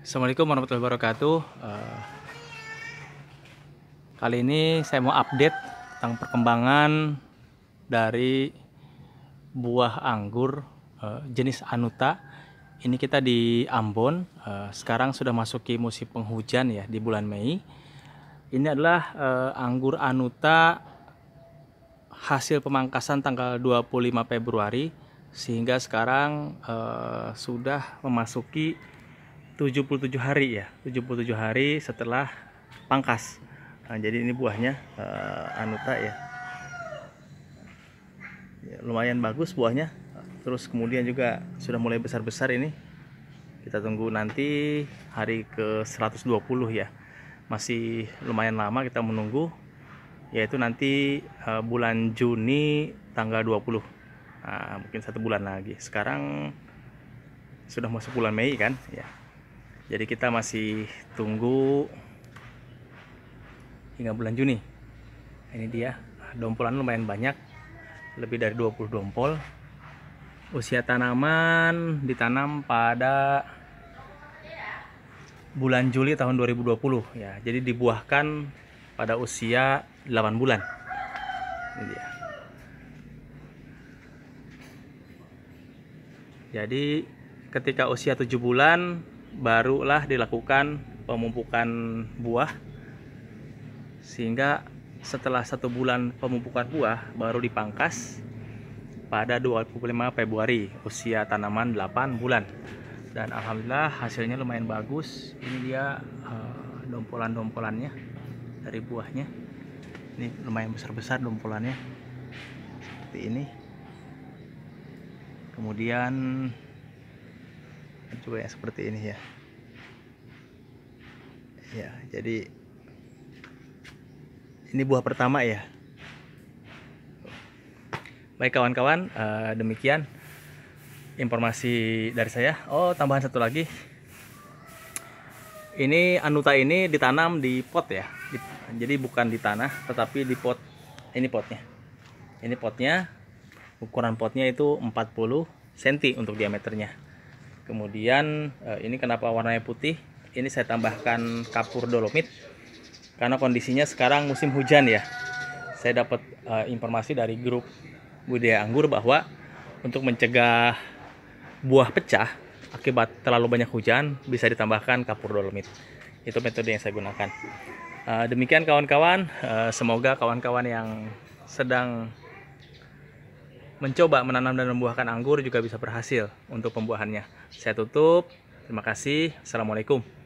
Assalamualaikum warahmatullahi wabarakatuh. Eh, kali ini saya mau update tentang perkembangan dari buah anggur eh, jenis Anuta. Ini kita di Ambon. Eh, sekarang sudah masuki musim penghujan ya di bulan Mei. Ini adalah anggur Anuta hasil pemangkasan tanggal 25 Februari sehingga sekarang sudah memasuki 77 hari ya 77 hari setelah pangkas nah, jadi ini buahnya uh, anuta ya. ya lumayan bagus buahnya terus kemudian juga sudah mulai besar-besar ini kita tunggu nanti hari ke 120 ya masih lumayan lama kita menunggu yaitu nanti uh, bulan Juni tanggal 20 nah, mungkin satu bulan lagi sekarang sudah masuk bulan Mei kan ya jadi kita masih tunggu hingga bulan Juni ini dia dompolan lumayan banyak lebih dari 20 dompol usia tanaman ditanam pada bulan Juli tahun 2020 ya jadi dibuahkan pada usia 8 bulan ini dia jadi ketika usia 7 bulan barulah dilakukan pemupukan buah sehingga setelah satu bulan pemupukan buah baru dipangkas pada 25 Februari usia tanaman 8 bulan dan alhamdulillah hasilnya lumayan bagus ini dia eh, dompolan-dompolannya dari buahnya ini lumayan besar-besar dompolannya seperti ini kemudian juga yang seperti ini ya ya jadi ini buah pertama ya baik kawan-kawan eh, demikian informasi dari saya oh tambahan satu lagi ini anuta ini ditanam di pot ya di, jadi bukan di tanah tetapi di pot ini potnya ini potnya ukuran potnya itu 40 cm untuk diameternya kemudian eh, ini kenapa warnanya putih ini saya tambahkan kapur dolomit karena kondisinya sekarang musim hujan ya saya dapat eh, informasi dari grup budaya anggur bahwa untuk mencegah buah pecah akibat terlalu banyak hujan bisa ditambahkan kapur dolomit itu metode yang saya gunakan eh, demikian kawan-kawan semoga kawan-kawan yang sedang mencoba menanam dan membuahkan anggur juga bisa berhasil untuk pembuahannya. Saya tutup. Terima kasih. Assalamualaikum.